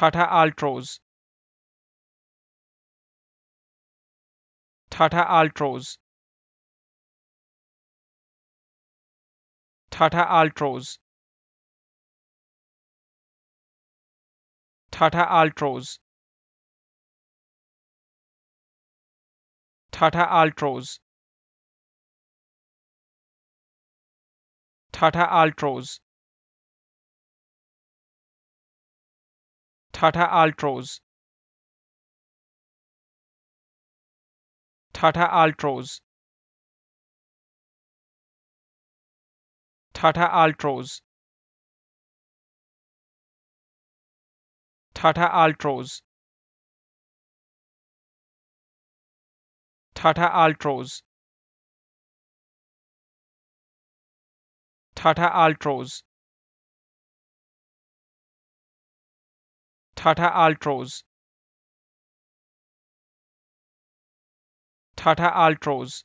Tata Altros Tata Altros Tata Altros Tata Altros Tata Altros Tata Altros Tata Altros Tata Altros Tata Altros Tata Altros Tata Altros Tata Altros Tata Altros. Tata Altros.